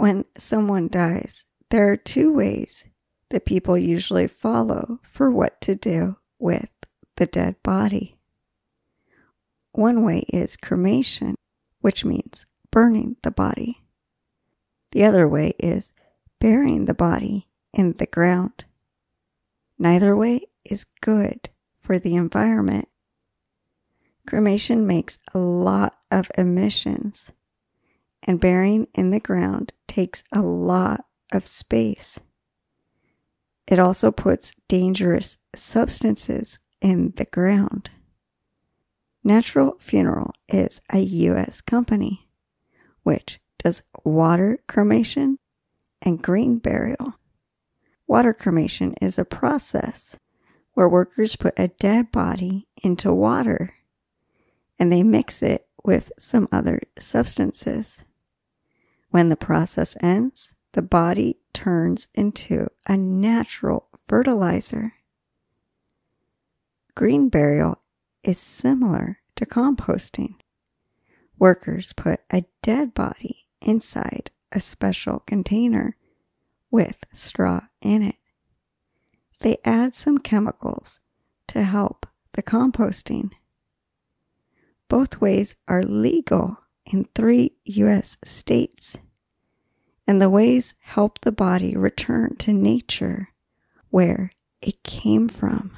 when someone dies, there are two ways that people usually follow for what to do with the dead body. One way is cremation, which means burning the body. The other way is burying the body in the ground. Neither way is good for the environment. Cremation makes a lot of emissions, and burying in the ground takes a lot of space. It also puts dangerous substances in the ground. Natural Funeral is a U.S. company which does water cremation and green burial. Water cremation is a process where workers put a dead body into water and they mix it with some other substances. When the process ends, the body turns into a natural fertilizer. Green burial is similar to composting. Workers put a dead body inside a special container with straw in it. They add some chemicals to help the composting. Both ways are legal in three U.S. states, and the ways help the body return to nature where it came from.